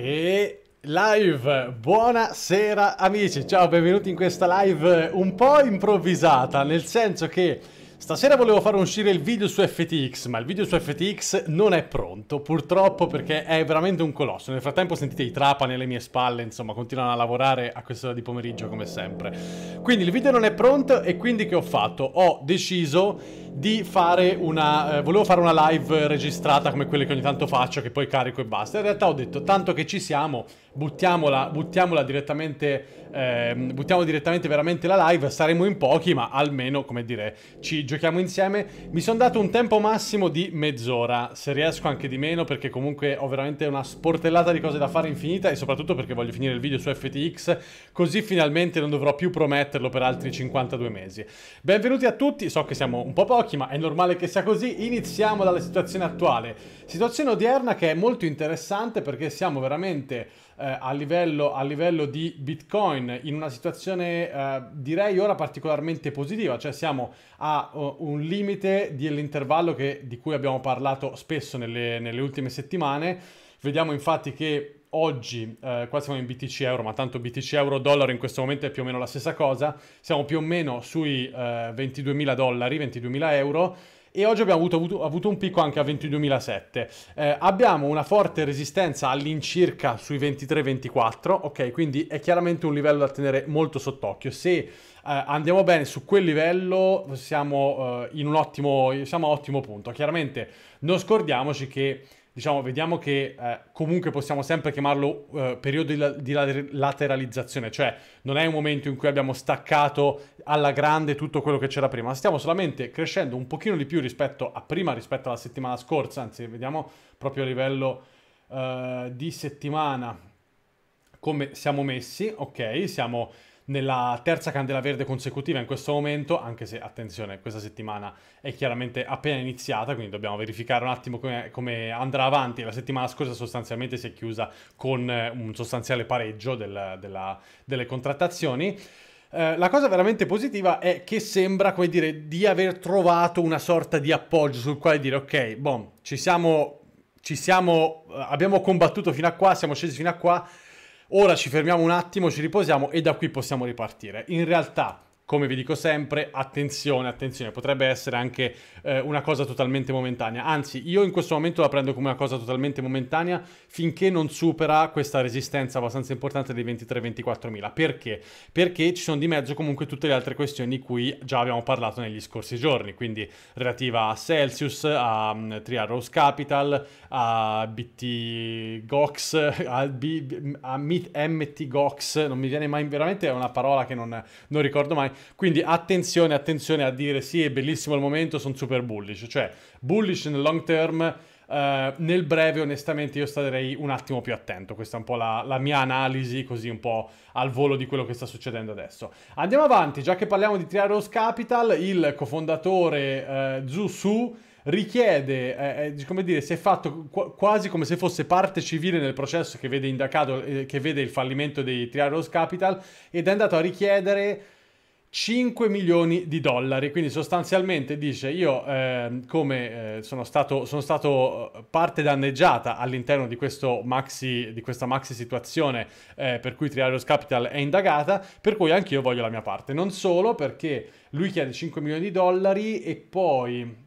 E live, buonasera amici, ciao, benvenuti in questa live eh, un po' improvvisata, nel senso che stasera volevo far uscire il video su FTX, ma il video su FTX non è pronto, purtroppo perché è veramente un colosso. Nel frattempo sentite i trapani alle mie spalle, insomma, continuano a lavorare a quest'ora di pomeriggio come sempre. Quindi il video non è pronto e quindi che ho fatto? Ho deciso di fare una... Eh, volevo fare una live registrata come quelle che ogni tanto faccio, che poi carico e basta. In realtà ho detto, tanto che ci siamo, buttiamola, buttiamola direttamente, eh, buttiamo direttamente veramente la live, saremo in pochi, ma almeno, come dire, ci giochiamo insieme. Mi sono dato un tempo massimo di mezz'ora, se riesco anche di meno, perché comunque ho veramente una sportellata di cose da fare infinita e soprattutto perché voglio finire il video su FTX, così finalmente non dovrò più prometterlo per altri 52 mesi. Benvenuti a tutti, so che siamo un po' pochi, giochi, ma è normale che sia così, iniziamo dalla situazione attuale. Situazione odierna che è molto interessante perché siamo veramente eh, a, livello, a, livello, di Bitcoin in una situazione eh, direi ora particolarmente positiva, cioè siamo a uh, un limite dell'intervallo di cui abbiamo parlato spesso nelle, nelle ultime settimane. Vediamo infatti che oggi, eh, qua siamo in BTC euro, ma tanto BTC euro dollaro in questo momento è più o meno la stessa cosa, siamo più o meno sui eh, 22.000 dollari, 22.000 euro, e oggi abbiamo avuto, avuto, avuto, un picco anche a 22.007. Eh, abbiamo una forte resistenza all'incirca sui 23-24, ok? Quindi è chiaramente un livello da tenere molto sott'occhio. Se eh, andiamo bene su quel livello siamo eh, in un ottimo, siamo a ottimo punto. Chiaramente non scordiamoci che diciamo, vediamo che eh, comunque possiamo sempre chiamarlo eh, periodo di, lateralizzazione, cioè non è un momento in cui abbiamo staccato alla grande tutto quello che c'era prima, stiamo solamente crescendo un pochino di più rispetto a prima, rispetto alla settimana scorsa, anzi vediamo proprio a livello eh, di settimana come siamo messi, ok, siamo nella terza candela verde consecutiva in questo momento, anche se attenzione, questa settimana è chiaramente appena iniziata, quindi dobbiamo verificare un attimo come, come andrà avanti. La settimana scorsa sostanzialmente si è chiusa con eh, un sostanziale pareggio del, della, delle contrattazioni. Eh, la cosa veramente positiva è che sembra, come dire, di aver trovato una sorta di appoggio sul quale dire, ok, boh, ci siamo, ci siamo, eh, abbiamo combattuto fino a qua, siamo scesi fino a qua, Ora ci fermiamo un attimo, ci riposiamo e da qui possiamo ripartire. In realtà come vi dico sempre, attenzione, attenzione, potrebbe essere anche eh, una cosa totalmente momentanea. Anzi, io in questo momento la prendo come una cosa totalmente momentanea finché non supera questa resistenza abbastanza importante dei 23-24 mila. Perché? Perché ci sono di mezzo comunque tutte le altre questioni di cui già abbiamo parlato negli scorsi giorni, quindi relativa a Celsius, a um, mm, Tria Capital, a BT Gox, a, B, a MT Gox, non mi viene mai veramente è una parola che non, non ricordo mai quindi attenzione, attenzione a dire sì, è bellissimo il momento, sono super bullish. Cioè, bullish nel long term... Uh, nel breve, onestamente, io starei un attimo più attento. Questa è un po' la, la, mia analisi, così un po' al volo di quello che sta succedendo adesso. Andiamo avanti, già che parliamo di Triaros Capital, il cofondatore uh, eh, Zusu richiede, eh, eh, come dire, si è fatto qu- quasi come se fosse parte civile nel processo che vede, indicato, eh, che vede il fallimento di Triaros Capital ed è andato a richiedere 5 milioni di dollari, quindi sostanzialmente dice io eh, come eh, sono, stato, sono, stato, eh, parte danneggiata all'interno di, maxi, di, questa maxi situazione eh, per cui Triarios Capital è indagata, per cui anche io voglio la mia parte, non solo perché lui chiede 5 milioni di dollari e poi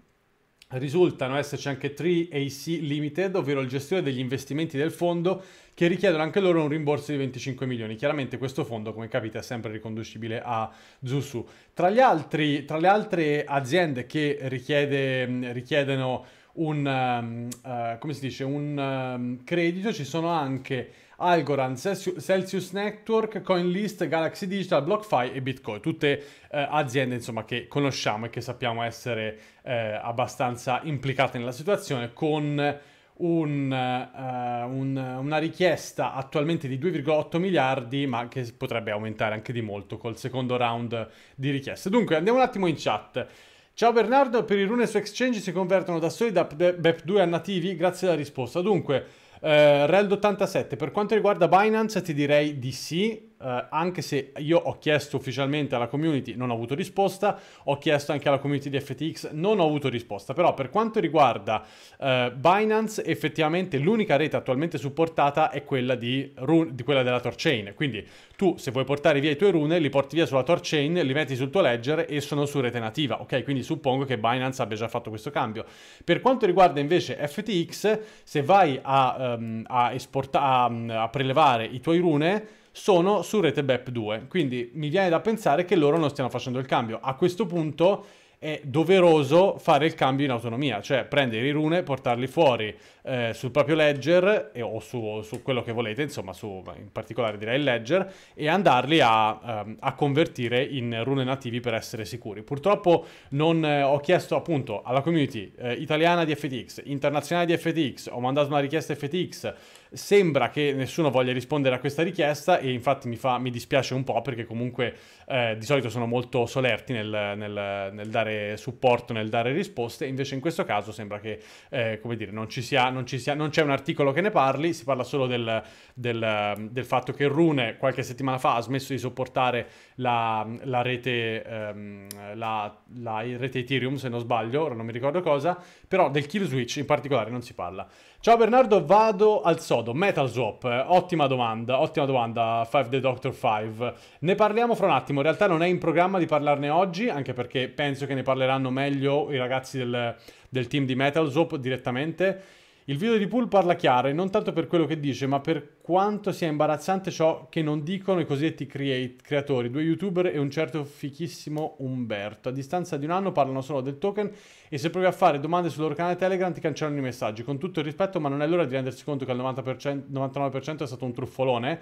risultano esserci anche 3AC Limited, ovvero il gestore degli investimenti del fondo che richiedono anche loro un rimborso di 25 milioni. Chiaramente questo fondo, come capite, è sempre riconducibile a Zusu. Tra, altri, tra le altre aziende che richiede, mm, richiedono un, um, uh, come si dice, un um, credito ci sono anche Algorand, Celsius Network, CoinList, Galaxy Digital, BlockFi e Bitcoin, tutte eh, aziende insomma, che conosciamo e che sappiamo essere eh, abbastanza implicate nella situazione con un, uh, un, una richiesta attualmente di 2,8 miliardi, ma che potrebbe aumentare anche di molto col secondo round di richieste. Dunque, andiamo un attimo in chat. Ciao Bernardo, per i rune su Exchange si convertono da soli da BEP2 a nativi? Grazie alla risposta. Dunque, uh, eh, Reld87, per quanto riguarda Binance ti direi di sì, eh, anche se io ho chiesto ufficialmente alla community, non ho avuto risposta, ho chiesto anche alla community di FTX, non ho avuto risposta, però per quanto riguarda eh, Binance, effettivamente l'unica rete attualmente supportata è quella, di, run- di quella della Torchain, quindi tu se vuoi portare via i tuoi rune, li porti via sulla Torchain, li metti sul tuo ledger e sono su rete nativa, ok? Quindi suppongo che Binance abbia già fatto questo cambio. Per quanto riguarda invece FTX, se vai a, um, a, esporta- a, a prelevare i tuoi rune, sono su rete BEP2, quindi mi viene da pensare che loro non stiano facendo il cambio. A questo punto è doveroso fare il cambio in autonomia, cioè prendere i rune, portarli fuori eh, sul proprio ledger e, o su, su, quello che volete, insomma, su, in particolare direi il ledger, e andarli a, um, a convertire in rune nativi per essere sicuri. Purtroppo non eh, ho chiesto appunto alla community eh, italiana di FTX, internazionale di FTX, ho mandato una richiesta FTX Sembra che nessuno voglia rispondere a questa richiesta e infatti mi, fa, mi dispiace un po' perché comunque eh, di solito sono molto solerti nel, nel, nel, dare supporto, nel dare risposte, invece in questo caso sembra che eh, come dire, non, ci sia, non, ci sia, non c'è un articolo che ne parli, si parla solo del, del, del fatto che Rune qualche settimana fa ha smesso di sopportare la, la rete, ehm, la, la rete Ethereum se non sbaglio, ora non mi ricordo cosa, però del kill switch in particolare non si parla. Ciao Bernardo, vado al sodo, Metal Swap, ottima domanda, ottima domanda, Five The Doctor 5. Ne parliamo fra un attimo, in realtà non è in programma di parlarne oggi, anche perché penso che ne parleranno meglio i ragazzi del, del team di Metal Swap direttamente. Il video di Pool parla chiaro e non tanto per quello che dice, ma per quanto sia imbarazzante ciò che non dicono i cosiddetti create, creatori, due youtuber e un certo fichissimo Umberto. A distanza di un anno parlano solo del token e se provi a fare domande sul loro canale Telegram ti cancellano i messaggi. Con tutto il rispetto, ma non è l'ora di rendersi conto che il 99% è stato un truffolone Eh?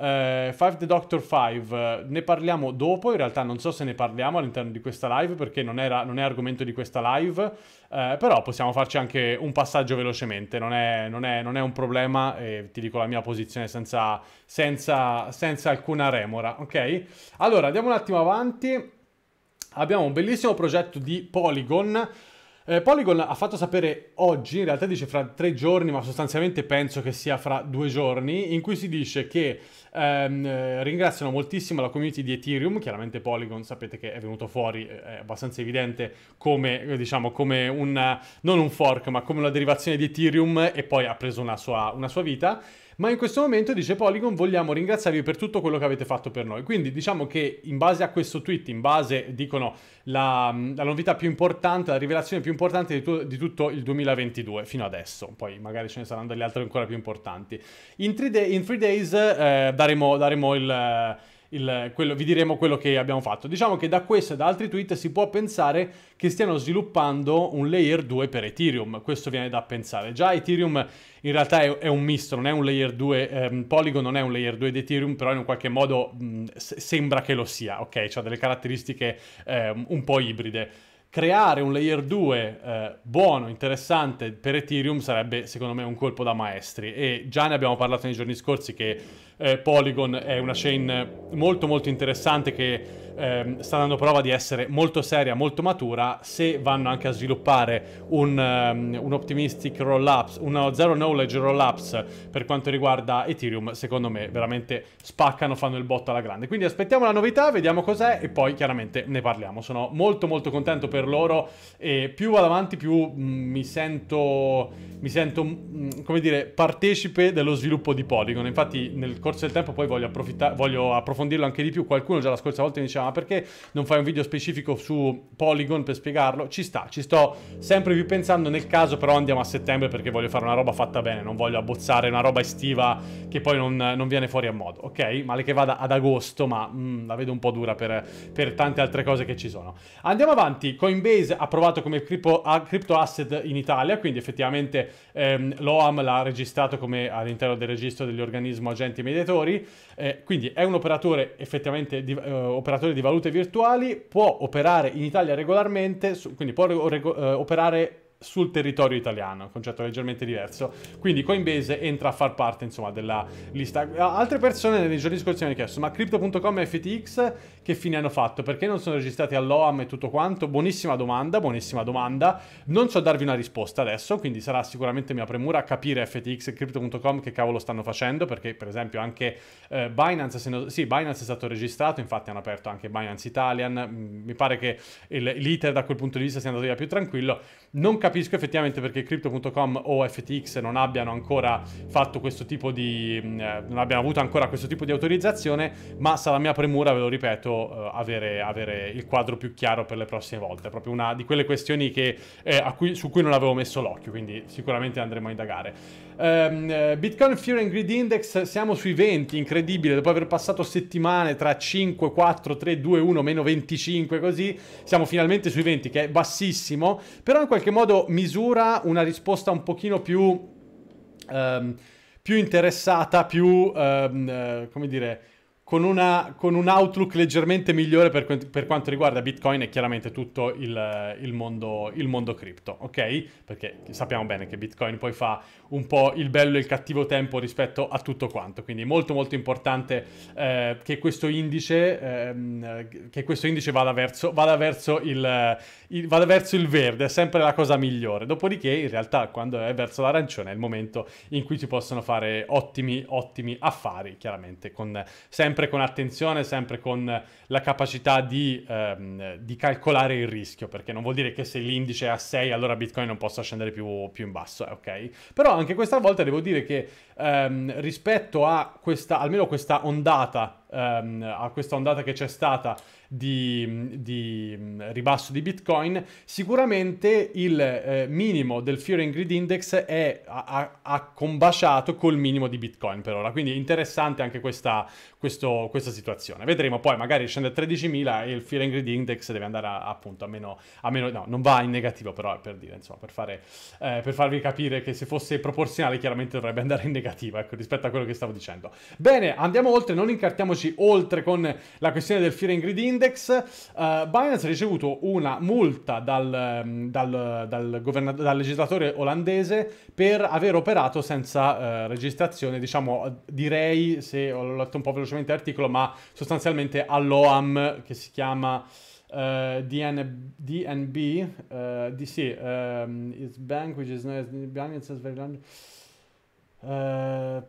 Eh, Five the Doctor 5, eh, ne parliamo dopo, in realtà non so se ne parliamo all'interno di questa live perché non, era, non è argomento di questa live, eh, però possiamo farci anche un passaggio velocemente, non è, non è, non è un problema e ti dico la mia posizione senza, senza, senza alcuna remora, ok? Allora andiamo un attimo avanti, abbiamo un bellissimo progetto di Polygon. Eh, Polygon ha fatto sapere oggi, in realtà dice fra tre giorni, ma sostanzialmente penso che sia fra due giorni, in cui si dice che Ehm, eh, ringraziano moltissimo la community di Ethereum, chiaramente Polygon sapete che è venuto fuori, eh, è abbastanza evidente come, eh, diciamo, come un, non un fork, ma come una derivazione di Ethereum e poi ha preso una sua, una sua vita ma in questo momento dice Polygon vogliamo ringraziarvi per tutto quello che avete fatto per noi quindi diciamo che in base a questo tweet in base dicono la, la novità più importante la rivelazione più importante di, tu, di, tutto il 2022 fino adesso poi magari ce ne saranno delle altre ancora più importanti in, day, three days eh, da daremo, daremo il... Il, quello, vi diremo quello che abbiamo fatto. Diciamo che da questo e da altri tweet si può pensare che stiano sviluppando un layer 2 per Ethereum. Questo viene da pensare. Già Ethereum in realtà è, è un misto, non è un layer 2, ehm, Polygon non è un layer 2 di Ethereum, però in un qualche modo mh, sembra che lo sia, ok? Cioè delle caratteristiche ehm, un po' ibride creare un layer 2 eh, buono, interessante per Ethereum sarebbe secondo me un colpo da maestri e già ne abbiamo parlato nei giorni scorsi che eh, Polygon è una chain molto molto interessante che ehm, sta dando prova di essere molto seria, molto matura, se vanno anche a sviluppare un, um, un optimistic roll-ups, uno zero knowledge roll-ups per quanto riguarda Ethereum, secondo me veramente spaccano, fanno il botto alla grande. Quindi aspettiamo la novità, vediamo cos'è e poi chiaramente ne parliamo. Sono molto molto contento per loro e più vado avanti più mm, mi sento, mi sento mm, come dire, partecipe dello sviluppo di Polygon. Infatti nel corso del tempo poi voglio, voglio approfondirlo anche di più. Qualcuno già la scorsa volta mi diceva ma perché non fai un video specifico su Polygon per spiegarlo? Ci sta, ci sto sempre più pensando, nel caso però andiamo a settembre perché voglio fare una roba fatta bene, non voglio abbozzare una roba estiva che poi non, non viene fuori a modo, ok? Male che vada ad agosto, ma mm, la vedo un po' dura per, per, tante altre cose che ci sono. Andiamo avanti, Coinbase ha provato come crypto, crypto asset in Italia, quindi effettivamente ehm, l'OAM l'ha registrato come all'interno del registro degli organismi agenti mediatori, eh, quindi è un operatore effettivamente di, eh, operatore operatore di valute virtuali può operare in Italia regolarmente, quindi può eh, operare sul territorio italiano, un concetto leggermente diverso. Quindi Coinbase entra a far parte, insomma, della lista. Altre persone nei giorni scorsi mi hanno chiesto, ma Crypto.com e FTX che fine hanno fatto? Perché non sono registrati all'OAM e tutto quanto? Buonissima domanda, buonissima domanda. Non so darvi una risposta adesso, quindi sarà sicuramente mia premura capire FTX e Crypto.com che cavolo stanno facendo, perché per esempio anche eh, Binance, no... sì, Binance è stato registrato, infatti hanno aperto anche Binance Italian, mm, mi pare che il, l'iter da quel punto di vista sia andato via più tranquillo. Non capisco effettivamente perché Crypto.com o FTX non abbiano ancora fatto questo tipo di... Mm, eh, non abbiano avuto ancora questo tipo di autorizzazione, ma sarà mia premura, ve lo ripeto, eh, avere, avere, il quadro più chiaro per le prossime volte. È proprio una di quelle questioni che, eh, cui, su cui non avevo messo l'occhio, quindi sicuramente andremo a indagare. Um, Bitcoin Fear and Greed Index siamo sui 20, incredibile, dopo aver passato settimane tra 5, 4, 3, 2, 1, meno 25 così, siamo finalmente sui 20 che è bassissimo, però in qualche modo misura una risposta un pochino più, um, più interessata, più, um, uh, come dire, con, una, con, un outlook leggermente migliore per, per, quanto riguarda Bitcoin e chiaramente tutto il, il, mondo, il mondo cripto, ok? Perché sappiamo bene che Bitcoin poi fa un po' il bello e il cattivo tempo rispetto a tutto quanto, quindi è molto molto importante eh, che, questo indice, eh, che questo indice vada verso, vada verso il, il, vada verso il verde, è sempre la cosa migliore, dopodiché in realtà quando è verso l'arancione è il momento in cui si possono fare ottimi, ottimi affari, chiaramente con sempre sempre con attenzione, sempre con la capacità di, ehm, di, calcolare il rischio, perché non vuol dire che se l'indice è a 6 allora Bitcoin non possa scendere più, più in basso, eh, ok? Però anche questa volta devo dire che ehm, rispetto a questa, almeno questa ondata, ehm, a questa ondata che c'è stata, di, di mm, ribasso di Bitcoin, sicuramente il eh, minimo del Fear and Greed Index è, ha, ha, combaciato col minimo di Bitcoin per ora, quindi è interessante anche questa, questo, questa situazione. Vedremo poi, magari scende a 13.000 e il Fear and Greed Index deve andare a, appunto a meno, a meno, no, non va in negativo però, per dire, insomma, per, fare, eh, per farvi capire che se fosse proporzionale chiaramente dovrebbe andare in negativo, ecco, rispetto a quello che stavo dicendo. Bene, andiamo oltre, non incartiamoci oltre con la questione del Fear and Greed Index, Index, uh, Binance ha ricevuto una multa dal, ehm, dal, dal, governa- dal, legislatore olandese per aver operato senza uh, registrazione, diciamo, direi, se ho letto un po' velocemente l'articolo, ma sostanzialmente all'OAM che si chiama... Uh, eh, DN, DNB, uh, DC, um, ehm, its bank which is known as Binance is very long. Uh,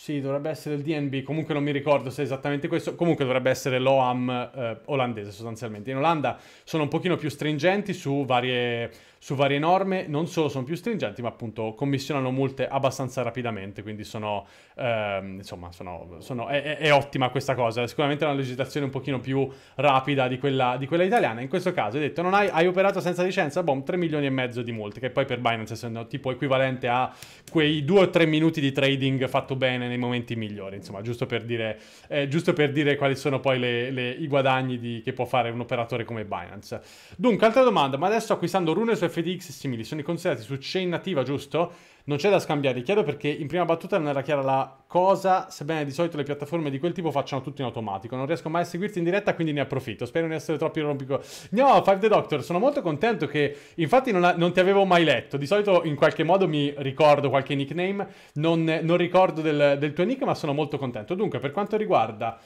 sì, dovrebbe essere il DNB, comunque non mi ricordo se è esattamente questo, comunque dovrebbe essere l'OAM eh, olandese sostanzialmente. In Olanda sono un pochino più stringenti su varie su varie norme, non solo sono più stringenti, ma appunto commissionano multe abbastanza rapidamente, quindi sono, ehm, insomma, sono, sono, è, è, ottima questa cosa, è sicuramente una legislazione un pochino più rapida di quella, di quella italiana, in questo caso hai detto non hai, hai operato senza licenza, boom, 3 milioni e mezzo di multe, che poi per Binance sono tipo equivalente a quei 2 o 3 minuti di trading fatto bene nei momenti migliori, insomma, giusto per dire, eh, giusto per dire quali sono poi le, le, i guadagni di, che può fare un operatore come Binance. Dunque, altra domanda, ma adesso acquistando rune su FTX e simili sono i considerati su chain nativa, giusto? Non c'è da scambiare, chiaro perché in prima battuta non era chiara la cosa, sebbene di solito le piattaforme di quel tipo facciano tutto in automatico. Non riesco mai a seguirti in diretta, quindi ne approfitto. Spero di essere troppo irrompico. No, Five the Doctor, sono molto contento che... Infatti non, ha... non, ti avevo mai letto. Di solito in qualche modo mi ricordo qualche nickname, non, non ricordo del, del tuo nick, ma sono molto contento. Dunque, per quanto riguarda...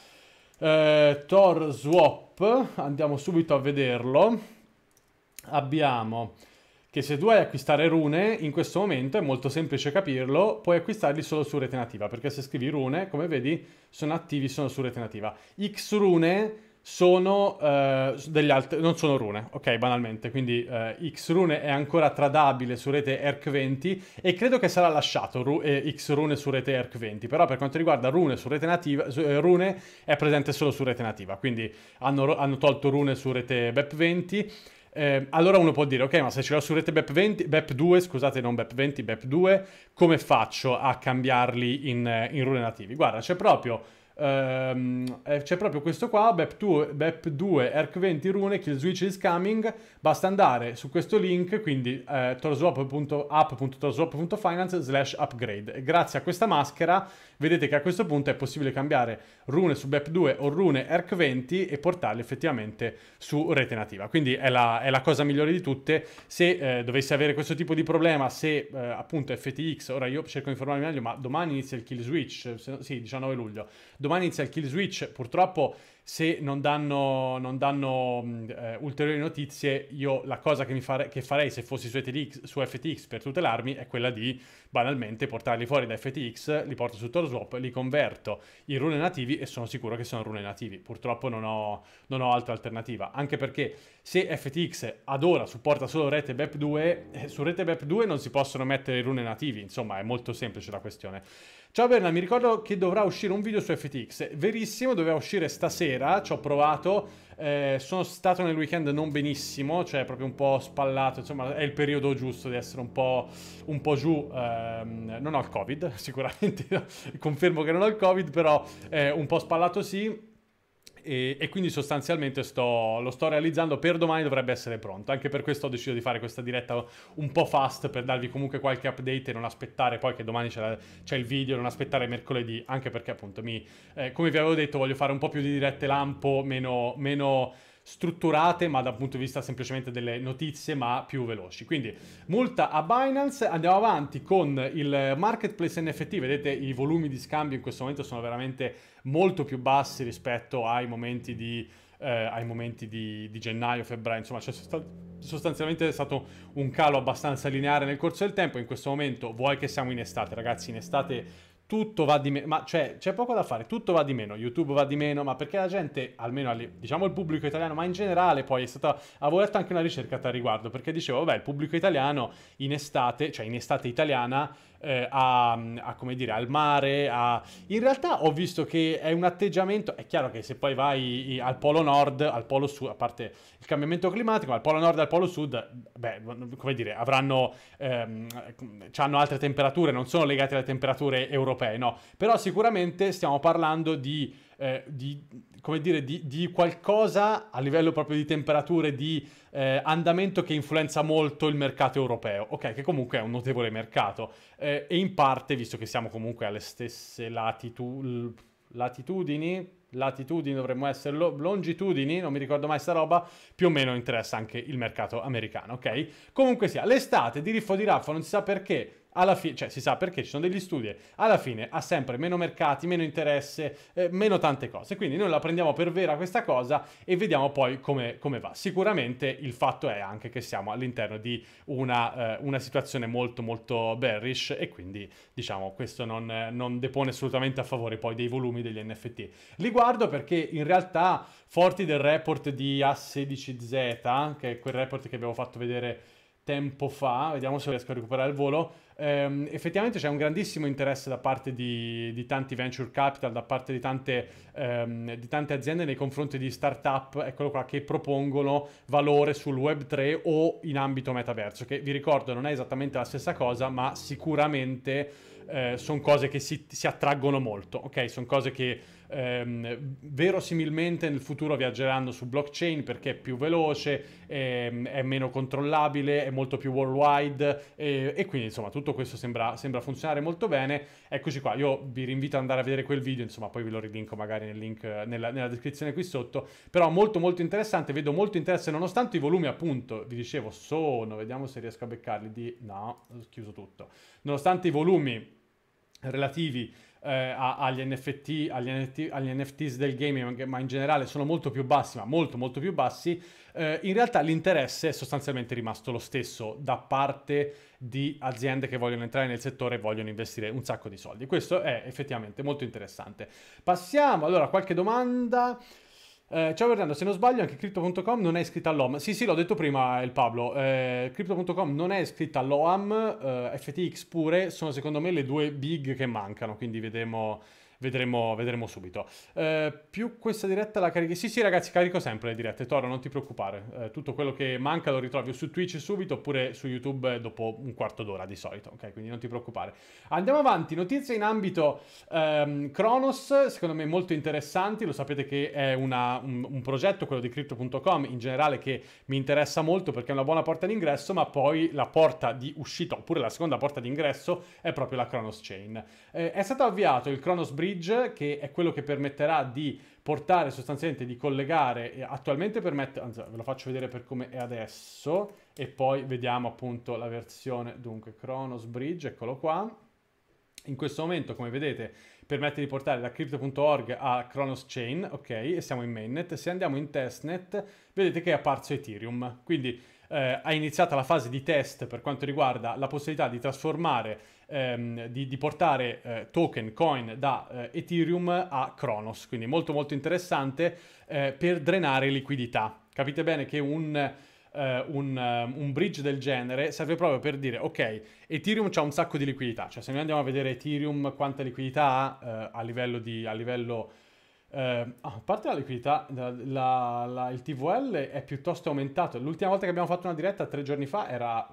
Eh, Tor Swap, andiamo subito a vederlo. Abbiamo che se tu vuoi acquistare rune, in questo momento è molto semplice capirlo, puoi acquistarli solo su rete nativa, perché se scrivi rune, come vedi, sono attivi solo su rete nativa. X rune sono eh, degli altri, non sono rune, ok, banalmente, quindi eh, X rune è ancora tradabile su rete ERC20 e credo che sarà lasciato ru- eh, X rune su rete ERC20, però per quanto riguarda rune su rete nativa, su, eh, rune è presente solo su rete nativa, quindi hanno, hanno tolto rune su rete BEP20 eh, allora uno può dire, ok, ma se ce l'ho su rete BEP20, BEP2, scusate, non BEP20, BEP2, come faccio a cambiarli in, eh, in rune nativi? Guarda, c'è proprio Um, c'è proprio questo qua, BEP2, ERC20 Rune, Kill Switch is coming. Basta andare su questo link, quindi eh, torswap.app.torswap.finance slash upgrade. Grazie a questa maschera vedete che a questo punto è possibile cambiare rune su BEP2 o rune ERC20 e portarle effettivamente su rete nativa. Quindi è la, è la cosa migliore di tutte. Se eh, dovessi avere questo tipo di problema, se eh, appunto FTX, ora io cerco di informarmi meglio, ma domani inizia il Kill Switch, se, sì, 19 luglio domani inizia il kill switch, purtroppo se non danno, non danno mm, eh, ulteriori notizie, io la cosa che, fare, che farei se fossi su, FTX, su FTX per tutelarmi è quella di banalmente portarli fuori da FTX, li porto su ToroSwap, li converto in rune nativi e sono sicuro che sono rune nativi. Purtroppo non ho, non ho altra alternativa, anche perché se FTX ad ora supporta solo rete BEP2, eh, su rete BEP2 non si possono mettere rune nativi, insomma è molto semplice la questione. Ciao Berna, mi ricordo che dovrà uscire un video su FTX, verissimo, doveva uscire stasera, ci ho provato eh, sono stato nel weekend non benissimo, cioè proprio un po' spallato, insomma è il periodo giusto di essere un po', un po giù. Ehm, non ho il covid, sicuramente confermo che non ho il covid, però eh, un po' spallato sì e, e quindi sostanzialmente sto, lo sto realizzando per domani dovrebbe essere pronto. Anche per questo ho deciso di fare questa diretta un po' fast per darvi comunque qualche update e non aspettare poi che domani c'è, la, c'è il video, non aspettare mercoledì, anche perché appunto mi, eh, come vi avevo detto voglio fare un po' più di dirette lampo, meno, meno strutturate, ma dal punto di vista semplicemente delle notizie, ma più veloci. Quindi multa a Binance, andiamo avanti con il marketplace NFT, vedete i volumi di scambio in questo momento sono veramente molto più bassi rispetto ai momenti di, eh, ai momenti di, di gennaio, febbraio, insomma c'è cioè sostanzialmente sostanzialmente è stato un calo abbastanza lineare nel corso del tempo. In questo momento, vuoi che siamo in estate, ragazzi, in estate tutto va di meno, ma cioè c'è poco da fare, tutto va di meno, YouTube va di meno, ma perché la gente, almeno diciamo il pubblico italiano, ma in generale poi è stata, avevo letto anche una ricerca a tal riguardo, perché dicevo, vabbè, il pubblico italiano in estate, cioè in estate italiana, eh, a, a, come dire, al mare. A... In realtà ho visto che è un atteggiamento, è chiaro che se poi vai al polo nord, al polo sud, a parte il cambiamento climatico, al polo nord e al polo sud, beh, come dire, avranno, ehm, hanno altre temperature, non sono legate alle temperature europee, no? Però sicuramente stiamo parlando di eh, di, come dire, di, di, qualcosa a livello proprio di temperature, di eh, andamento che influenza molto il mercato europeo, ok? Che comunque è un notevole mercato eh, e in parte, visto che siamo comunque alle stesse latitu- latitudini, latitudini dovremmo essere, longitudini, non mi ricordo mai sta roba, più o meno interessa anche il mercato americano, ok? Comunque sia, l'estate di Riffo di Raffa non si sa perché alla fine, cioè si sa perché ci sono degli studi, alla fine ha sempre meno mercati, meno interesse, eh, meno tante cose. Quindi noi la prendiamo per vera questa cosa e vediamo poi come, come va. Sicuramente il fatto è anche che siamo all'interno di una, eh, una situazione molto molto bearish e quindi diciamo questo non, non depone assolutamente a favore poi dei volumi degli NFT. Li guardo perché in realtà forti del report di A16Z, che è quel report che abbiamo fatto vedere tempo fa, vediamo se riesco a recuperare il volo, ehm, effettivamente c'è un grandissimo interesse da parte di, di tanti venture capital, da parte di tante, ehm, di tante, aziende nei confronti di startup, eccolo qua, che propongono valore sul web 3 o in ambito metaverso, che vi ricordo non è esattamente la stessa cosa, ma sicuramente eh, sono cose che si, si attraggono molto, ok? Sono cose che Ehm, verosimilmente nel futuro viaggeranno su blockchain perché è più veloce, ehm, è meno controllabile, è molto più worldwide eh, e quindi insomma tutto questo sembra, sembra, funzionare molto bene. Eccoci qua, io vi invito ad andare a vedere quel video, insomma poi ve lo rilinko magari nel link nella, nella descrizione qui sotto, però molto molto interessante, vedo molto interesse nonostante i volumi appunto, vi dicevo, sono, vediamo se riesco a beccarli, di... no, ho chiuso tutto, nonostante i volumi relativi eh, agli, NFT, agli, NFT, agli NFTs del gaming, ma in generale sono molto più bassi, ma molto molto più bassi, eh, in realtà l'interesse è sostanzialmente rimasto lo stesso da parte di aziende che vogliono entrare nel settore e vogliono investire un sacco di soldi. Questo è effettivamente molto interessante. Passiamo allora a qualche domanda. Eh, ciao Fernando, se non sbaglio anche Crypto.com non è iscritta all'OM. Sì, sì, l'ho detto prima il Pablo. Eh, Crypto.com non è iscritta all'OM, eh, FTX pure, sono secondo me le due big che mancano, quindi vedremo vedremo, vedremo subito. Eh, più questa diretta la carichi? Sì, sì, ragazzi, carico sempre le dirette. Toro, non ti preoccupare. Eh, tutto quello che manca lo ritrovi su Twitch subito oppure su YouTube dopo un quarto d'ora di solito. Ok, quindi non ti preoccupare. Andiamo avanti. Notizie in ambito ehm, Kronos, secondo me molto interessanti. Lo sapete che è una, un, un progetto, quello di Crypto.com in generale, che mi interessa molto perché è una buona porta d'ingresso, ma poi la porta di uscita, oppure la seconda porta d'ingresso, è proprio la Kronos Chain. Eh, è stato avviato il Kronos Bridge bridge che è quello che permetterà di portare sostanzialmente, di collegare, attualmente permette, anzi ve lo faccio vedere per come è adesso e poi vediamo appunto la versione, dunque Kronos Bridge, eccolo qua. In questo momento, come vedete, permette di portare da crypto.org a Kronos Chain, ok, e siamo in mainnet. Se andiamo in testnet, vedete che è apparso Ethereum. Quindi eh, è iniziata la fase di test per quanto riguarda la possibilità di trasformare ehm, di, di, portare eh, token, coin da eh, Ethereum a Kronos, quindi molto molto interessante eh, per drenare liquidità. Capite bene che un... Uh, un, eh, un, bridge del genere serve proprio per dire ok Ethereum ha un sacco di liquidità cioè se noi andiamo a vedere Ethereum quanta liquidità ha uh, a livello di a livello a parte la liquidità, la, la, la, il TVL è piuttosto aumentato. L'ultima volta che abbiamo fatto una diretta tre giorni fa era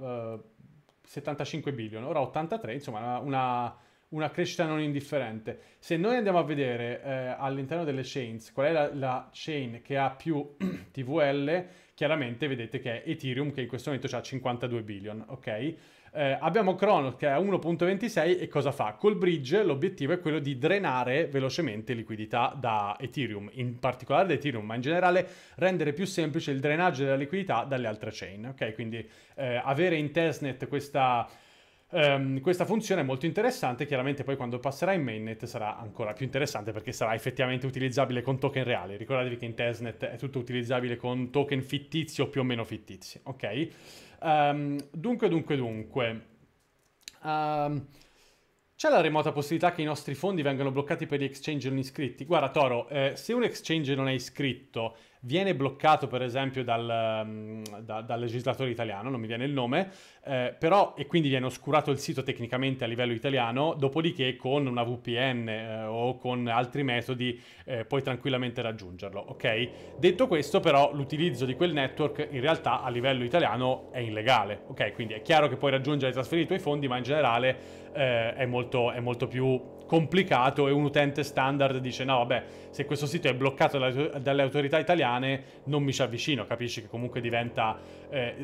75 billion, ora 83, insomma una, una una crescita non indifferente. Se noi andiamo a vedere eh, all'interno delle chains qual è la, la chain che ha più TVL, chiaramente vedete che è Ethereum che in questo momento ha 52 billion, ok? Eh, abbiamo Kronos che è a 1.26 e cosa fa? Col bridge l'obiettivo è quello di drenare velocemente liquidità da Ethereum, in particolare da Ethereum, ma in generale rendere più semplice il drenaggio della liquidità dalle altre chain, ok? Quindi eh, avere in testnet questa Um, questa funzione è molto interessante, chiaramente poi quando passerà in mainnet sarà ancora più interessante perché sarà effettivamente utilizzabile con token reali. Ricordatevi che in testnet è tutto utilizzabile con token fittizi o più o meno fittizi, ok? Um, dunque, dunque, dunque. Um, c'è la remota possibilità che i nostri fondi vengano bloccati per gli exchange non iscritti? Guarda Toro, eh, se un exchange non è iscritto viene bloccato per esempio dal, mm, da, dal legislatore italiano, non mi viene il nome, eh, però e quindi viene oscurato il sito tecnicamente a livello italiano, dopodiché con una VPN eh, o con altri metodi eh, puoi tranquillamente raggiungerlo, ok? Detto questo però l'utilizzo di quel network in realtà a livello italiano è illegale, ok? Quindi è chiaro che puoi raggiungere e trasferire i tuoi fondi, ma in generale eh, è molto, è molto più complicato e un utente standard dice no vabbè se questo sito è bloccato dalle autorità italiane non mi ci avvicino, capisci che comunque diventa, eh,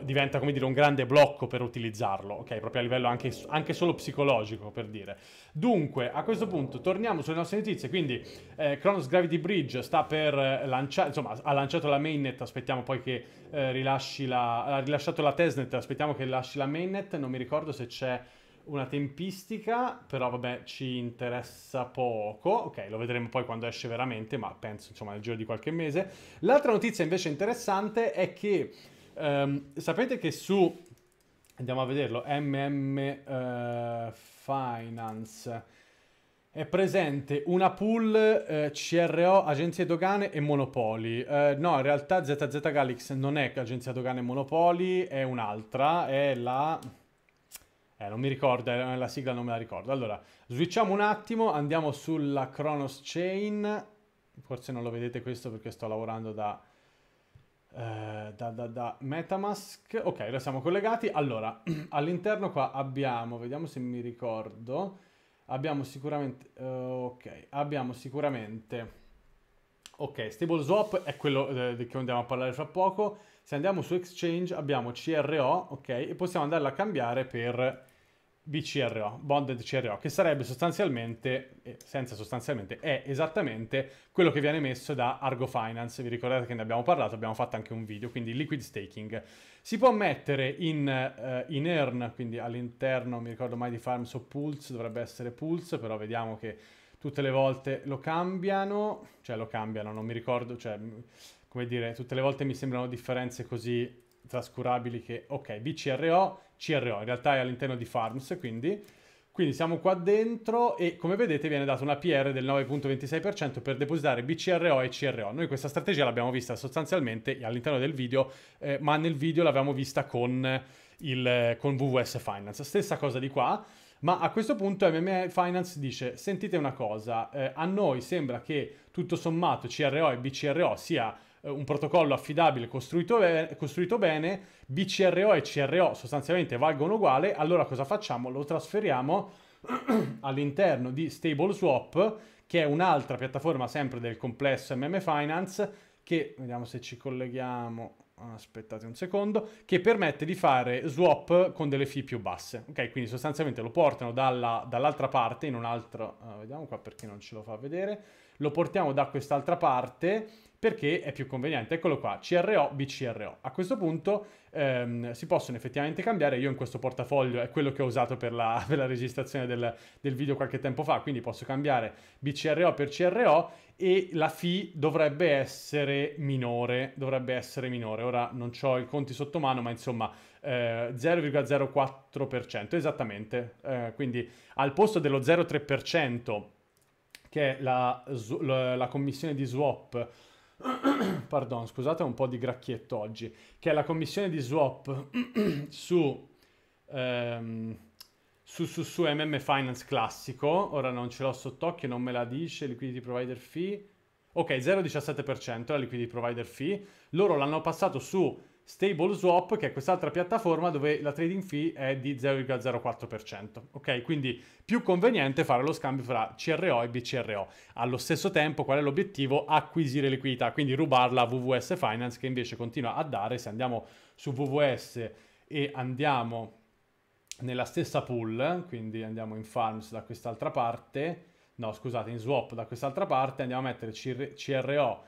diventa come dire un grande blocco per utilizzarlo, ok? Proprio a livello anche, anche, solo psicologico per dire. Dunque a questo punto torniamo sulle nostre notizie, quindi eh, Kronos Gravity Bridge sta per eh, lanciare, insomma ha lanciato la mainnet, aspettiamo poi che eh, rilasci la, ha rilasciato la testnet, aspettiamo che lasci la mainnet, non mi ricordo se c'è una tempistica, però vabbè ci interessa poco, ok lo vedremo poi quando esce veramente, ma penso insomma nel giro di qualche mese. L'altra notizia invece interessante è che um, sapete che su, andiamo a vederlo, MM uh, Finance è presente una pool eh, CRO, agenzie dogane e monopoli. Eh, no, in realtà ZZ Galix non è agenzia dogane e monopoli, è un'altra, è la... Eh, non mi ricordo, eh, la sigla non me la ricordo. Allora, switchiamo un attimo, andiamo sulla Chronos Chain. Forse non lo vedete questo perché sto lavorando da, eh, da, da, da Metamask. Ok, ora siamo collegati. Allora, all'interno qua abbiamo, vediamo se mi ricordo, abbiamo sicuramente, uh, ok, abbiamo sicuramente... Ok, stable swap è quello eh, di cui andiamo a parlare fra poco. Se andiamo su exchange abbiamo CRO, ok, e possiamo andarla a cambiare per BCRO, bonded CRO, che sarebbe sostanzialmente, eh, senza sostanzialmente, è esattamente quello che viene messo da Argo Finance. Vi ricordate che ne abbiamo parlato, abbiamo fatto anche un video, quindi liquid staking. Si può mettere in, uh, in earn, quindi all'interno, mi ricordo mai di Farms o Pulse, dovrebbe essere Pulse, però vediamo che tutte le volte lo cambiano, cioè lo cambiano, non mi ricordo, cioè, come dire, tutte le volte mi sembrano differenze così trascurabili che, ok, BCRO CRO, in realtà è all'interno di Farms, quindi. Quindi siamo qua dentro e come vedete viene data una PR del 9.26% per depositare BCRO e CRO. Noi questa strategia l'abbiamo vista sostanzialmente all'interno del video, eh, ma nel video l'abbiamo vista con, il, con VVS Finance. Stessa cosa di qua, ma a questo punto MMA Finance dice sentite una cosa, eh, a noi sembra che tutto sommato CRO e BCRO sia eh, un protocollo affidabile costruito, be- costruito, bene, BCRO e CRO sostanzialmente valgono uguale, allora cosa facciamo? Lo trasferiamo all'interno di StableSwap, che è un'altra piattaforma sempre del complesso MM Finance, che vediamo se ci colleghiamo, aspettate un secondo, che permette di fare swap con delle fee più basse. Ok, quindi sostanzialmente lo portano dalla, dall'altra parte in un altro, uh, eh, vediamo qua perché non ce lo fa vedere, lo portiamo da quest'altra parte perché è più conveniente. Eccolo qua, CRO, BCRO. A questo punto ehm, si possono effettivamente cambiare. Io in questo portafoglio è quello che ho usato per la, per la registrazione del, del, video qualche tempo fa, quindi posso cambiare BCRO per CRO e la FI dovrebbe essere minore, dovrebbe essere minore. Ora non ho i conti sotto mano, ma insomma eh, 0,04% esattamente. Eh, quindi al posto dello 0,3% che è la, la, la commissione di swap pardon, scusate un po' di gracchietto oggi, che è la commissione di swap su, ehm, su, su, su MM Finance classico, ora non ce l'ho sott'occhio, non me la dice, liquidity provider fee, ok, 0,17% la liquidity provider fee, loro l'hanno passato su Stable Swap, che è quest'altra piattaforma dove la trading fee è di 0,04%. Ok, quindi più conveniente fare lo scambio fra CRO e BCRO. Allo stesso tempo, qual è l'obiettivo? Acquisire liquidità, quindi rubarla a VVS Finance che invece continua a dare. Se andiamo su VVS e andiamo nella stessa pool, quindi andiamo in farms da quest'altra parte, no scusate, in swap da quest'altra parte, andiamo a mettere CRO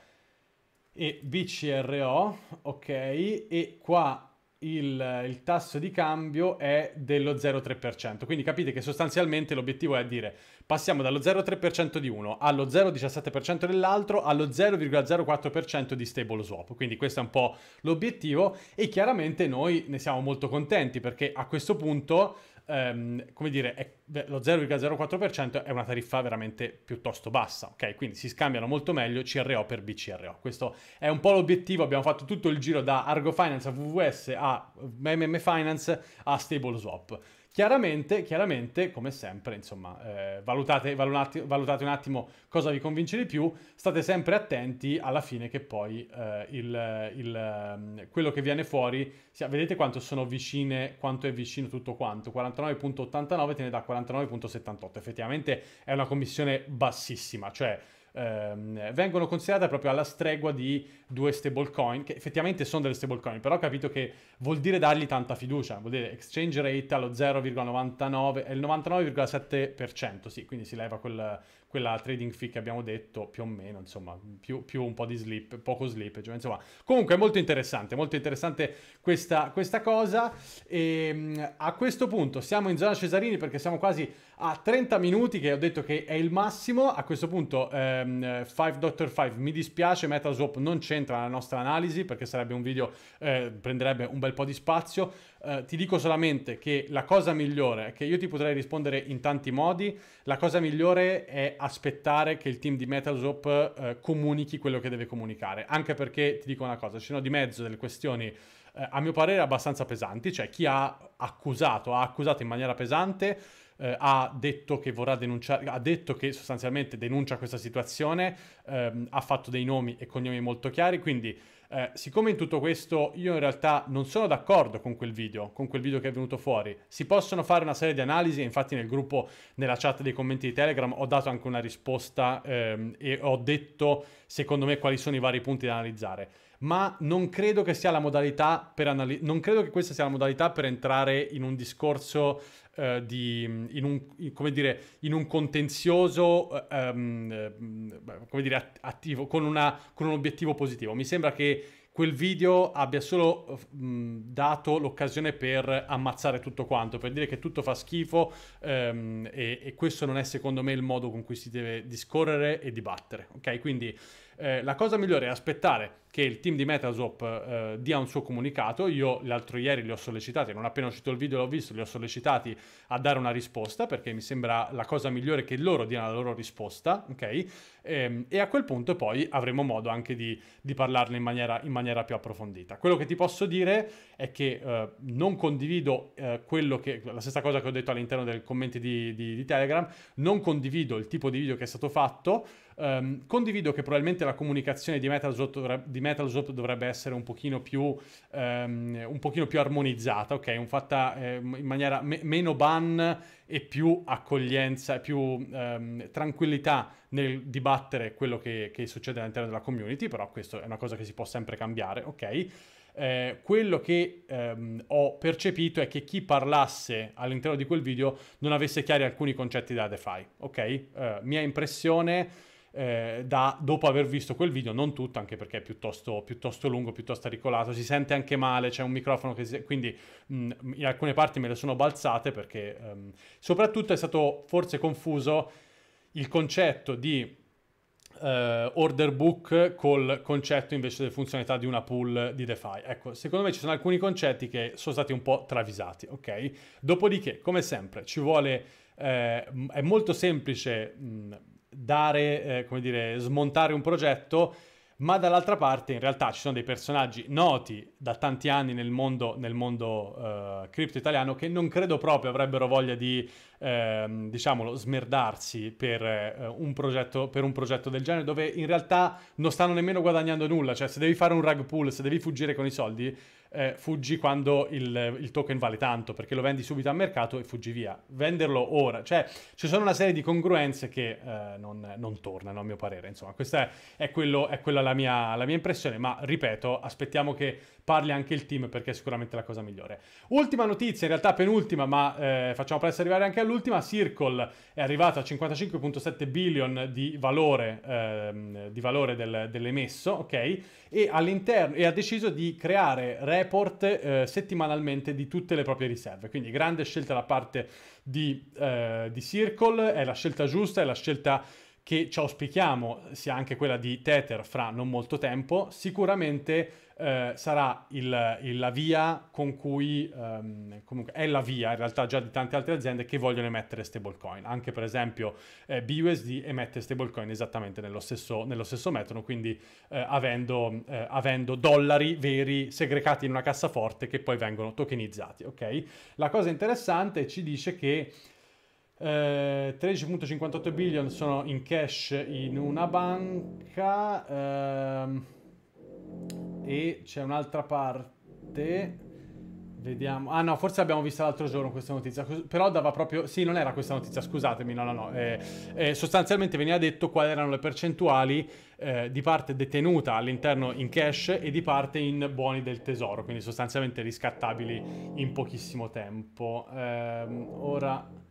e BCRO, ok, e qua il, il tasso di cambio è dello 0,3%, quindi capite che sostanzialmente l'obiettivo è dire passiamo dallo 0,3% di uno allo 0,17% dell'altro allo 0,04% di stable swap, quindi questo è un po' l'obiettivo e chiaramente noi ne siamo molto contenti perché a questo punto ehm, come dire, è, lo 0,04% è una tariffa veramente piuttosto bassa, ok? Quindi si scambiano molto meglio CRO per BCRO. Questo è un po' l'obiettivo, abbiamo fatto tutto il giro da Argo Finance a WWS a MM Finance a Stable Swap. Chiaramente, chiaramente come sempre, insomma, eh, valutate, valutate, un attimo cosa vi convince di più, state sempre attenti alla fine che poi eh, il, il, ehm, quello che viene fuori, sia, vedete quanto sono vicine, quanto è vicino tutto quanto, 49.89 te ne dà 49.78, effettivamente è una commissione bassissima, cioè ehm, vengono considerate proprio alla stregua di due stablecoin, che effettivamente sono delle stablecoin, però ho capito che vuol dire dargli tanta fiducia, vuol dire exchange rate allo 0,99, è il 99,7%, sì, quindi si leva quel, quella trading fee che abbiamo detto più o meno, insomma, più, più un po' di slip, poco slip, cioè, insomma, comunque è molto interessante, molto interessante questa, questa cosa. E, ehm, a questo punto siamo in zona Cesarini perché siamo quasi a 30 minuti che ho detto che è il massimo, a questo punto ehm, 5, mi dispiace, MetaSwap non c'entra nella nostra analisi perché sarebbe un video, eh, prenderebbe un bel po' di spazio. Eh, ti dico solamente che la cosa migliore, che io ti potrei rispondere in tanti modi, la cosa migliore è aspettare che il team di Metalsop uh, eh, comunichi quello che deve comunicare, anche perché ti dico una cosa, ci sono di mezzo delle questioni uh, a mio parere abbastanza pesanti, cioè chi ha accusato, ha accusato in maniera pesante, ha detto che vorrà denunciare, ha detto che sostanzialmente denuncia questa situazione, ehm, ha fatto dei nomi e cognomi molto chiari, quindi eh, siccome in tutto questo io in realtà non sono d'accordo con quel video, con quel video che è venuto fuori, si possono fare una serie di analisi, infatti nel gruppo, nella chat dei commenti di Telegram ho dato anche una risposta ehm, e ho detto secondo me, quali sono i vari punti da analizzare. Ma non credo che, sia la modalità per analizzare. non credo che questa sia la modalità per entrare in un discorso eh, di, in un, come dire, in un contenzioso, eh, ehm, eh, come dire, attivo, con, una, con un obiettivo positivo. Mi sembra che quel video abbia solo mh, dato l'occasione per ammazzare tutto quanto, per dire che tutto fa schifo um, e, e, questo non è secondo me il modo con cui si deve discorrere e dibattere. Ok, quindi eh, la cosa migliore è aspettare che il team di Metasop eh, dia un suo comunicato. Io l'altro ieri li ho sollecitati, non appena uscito il video l'ho visto, li ho sollecitati a dare una risposta perché mi sembra la cosa migliore che loro diano la loro risposta. Ok, e, ehm, e, a quel punto poi avremo modo anche di, di parlarne in maniera, in maniera, più approfondita. Quello che ti posso dire è che eh, non condivido eh, che, la stessa cosa che ho detto all'interno del commenti di, di, di, Telegram, non condivido il tipo di video che è stato fatto, ehm, condivido che probabilmente la comunicazione di MetalShop dovrebbe, dovrebbe essere un pochino più, ehm, un pochino più armonizzata, ok? fatta eh, in maniera me- meno ban e più accoglienza, più ehm, tranquillità nel dibattito combattere quello che, che succede all'interno della community, però questo è una cosa che si può sempre cambiare, ok? Eh, quello che ehm, ho percepito è che chi parlasse all'interno di quel video non avesse chiari alcuni concetti da DeFi, ok? Eh, mia impressione eh, da, dopo aver visto quel video, non tutto, anche perché è piuttosto, piuttosto lungo, piuttosto articolato, si sente anche male, c'è un microfono che si... quindi mh, mm, in alcune parti me le sono balzate perché ehm, soprattutto è stato forse confuso il concetto di eh, order book col concetto invece delle funzionalità di una pool di DeFi. Ecco, secondo me ci sono alcuni concetti che sono stati un po' travisati, ok? Dopodiché, come sempre, ci vuole... Eh, è molto semplice mh, dare, eh, come dire, smontare un progetto ma dall'altra parte in realtà ci sono dei personaggi noti da tanti anni nel mondo, nel mondo uh, cripto italiano che non credo proprio avrebbero voglia di ehm, diciamolo, smerdarsi per, eh, un progetto, per, un progetto, del genere dove in realtà non stanno nemmeno guadagnando nulla, cioè se devi fare un rug pull, se devi fuggire con i soldi, eh, fuggi quando il, il, token vale tanto perché lo vendi subito al mercato e fuggi via. Venderlo ora, cioè ci sono una serie di congruenze che eh, non, non, tornano a mio parere, insomma questa è, è, quello, è quella la mia, la mia impressione, ma ripeto, aspettiamo che parli anche il team perché è sicuramente la cosa migliore. Ultima notizia, in realtà penultima, ma eh, facciamo presto arrivare anche a l'ultima Circle è arrivata a 55.7 billion di valore, ehm, di valore del, dell'emesso, ok? E, e, ha deciso di creare report eh, settimanalmente di tutte le proprie riserve. Quindi grande scelta da parte di, eh, di Circle, è la scelta giusta, è la scelta che ci auspichiamo sia anche quella di Tether fra non molto tempo, sicuramente eh, sarà il, il, la via con cui, ehm, comunque è la via in realtà già di tante altre aziende che vogliono emettere stablecoin, anche per esempio eh, BUSD emette stablecoin esattamente nello stesso, nello stesso metodo, quindi eh, avendo, eh, avendo, dollari veri segregati in una cassaforte che poi vengono tokenizzati, ok? La cosa interessante ci dice che 13.58 eh, billion sono in cash in una banca ehm, e c'è un'altra parte Vediamo. Ah no, forse abbiamo visto l'altro giorno questa notizia. Però dava proprio. Sì, non era questa notizia, scusatemi. No, no, no. Eh, eh, sostanzialmente veniva detto quali erano le percentuali eh, di parte detenuta all'interno in cash e di parte in buoni del tesoro. Quindi sostanzialmente riscattabili in pochissimo tempo. Ehm, ora.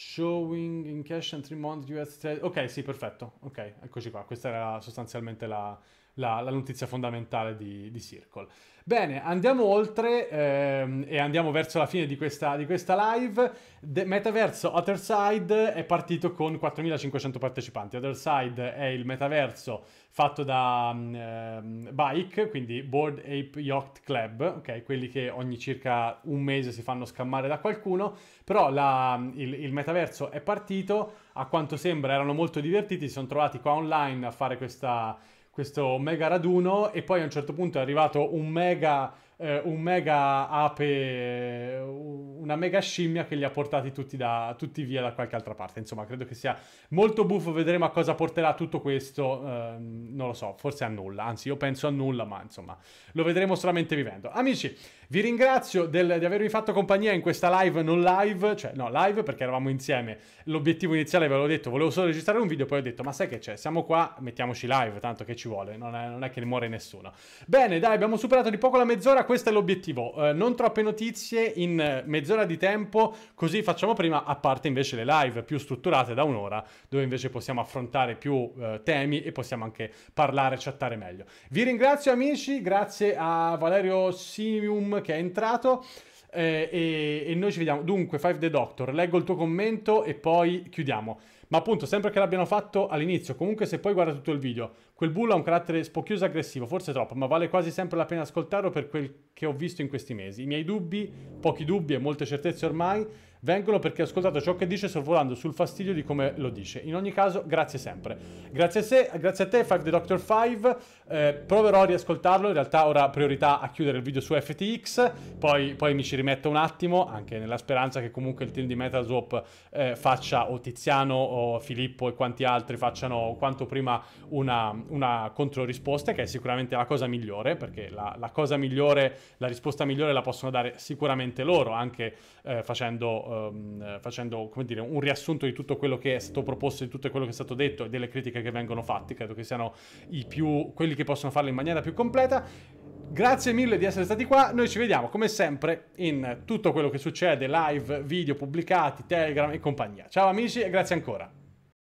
Showing in cash and 3 months US trade. Ok, sì, perfetto. Ok, eccoci qua. Questa era sostanzialmente la, la, la notizia fondamentale di, di, Circle. Bene, andiamo oltre ehm, e andiamo verso la fine di questa, di questa live. The metaverso Otherside è partito con 4.500 partecipanti. Otherside è il metaverso fatto da mm, ehm, Bike, quindi Board Ape Yacht Club, ok? quelli che ogni circa un mese si fanno scammare da qualcuno, però la, mm, il, il metaverso è partito, a quanto sembra erano molto divertiti, si sono trovati qua online a fare questa questo mega raduno e poi a un certo punto è arrivato un mega, eh, un mega ape, eh, una mega scimmia che li ha portati tutti, da, tutti, via da qualche altra parte. Insomma, credo che sia molto buffo, vedremo a cosa porterà tutto questo, eh, non lo so, forse a nulla, anzi io penso a nulla, ma insomma, lo vedremo solamente vivendo. Amici, vi ringrazio del, di avermi fatto compagnia in questa live non live, cioè no, live perché eravamo insieme. L'obiettivo iniziale ve l'ho detto, volevo solo registrare un video, poi ho detto "Ma sai che c'è? Siamo qua, mettiamoci live, tanto che ci vuole, non è, non è che ne muore nessuno". Bene, dai, abbiamo superato di poco la mezz'ora, questo è l'obiettivo. Eh, non troppe notizie in eh, mezz'ora di tempo, così facciamo prima a parte invece le live più strutturate da un'ora, dove invece possiamo affrontare più eh, temi e possiamo anche parlare, chattare meglio. Vi ringrazio amici, grazie a Valerio Simium che è entrato. Eh, e, e noi ci vediamo. Dunque, Five the Doctor, leggo il tuo commento e poi chiudiamo. Ma appunto, sempre che l'abbiano fatto all'inizio, comunque se poi guarda tutto il video, quel bull ha un carattere spocchioso e aggressivo, forse troppo, ma vale quasi sempre la pena ascoltarlo per quel che ho visto in questi mesi. I miei dubbi, pochi dubbi e molte certezze ormai, vengono perché ho ascoltato ciò che dice sorvolando sul fastidio di come lo dice. In ogni caso, grazie sempre. Grazie a, se, grazie a te, Five the Doctor 5. Eh, proverò a riascoltarlo. In realtà, ora priorità a chiudere il video su FTX. Poi, poi mi ci rimetto un attimo, anche nella speranza che comunque il team di MetaZoop eh, faccia o Tiziano o Filippo e quanti altri facciano quanto prima una, una controrisposta, che è sicuramente la cosa migliore, perché la, la, cosa migliore, la risposta migliore la possono dare sicuramente loro, anche eh, facendo, ehm, facendo dire, un riassunto di tutto quello che è stato proposto, di tutto quello che è stato detto e delle critiche che vengono fatte. Credo che siano più, quelli che possono farlo in maniera più completa. Grazie mille di essere stati qua, noi ci vediamo come sempre in tutto quello che succede, live, video pubblicati, Telegram e compagnia. Ciao amici e grazie ancora.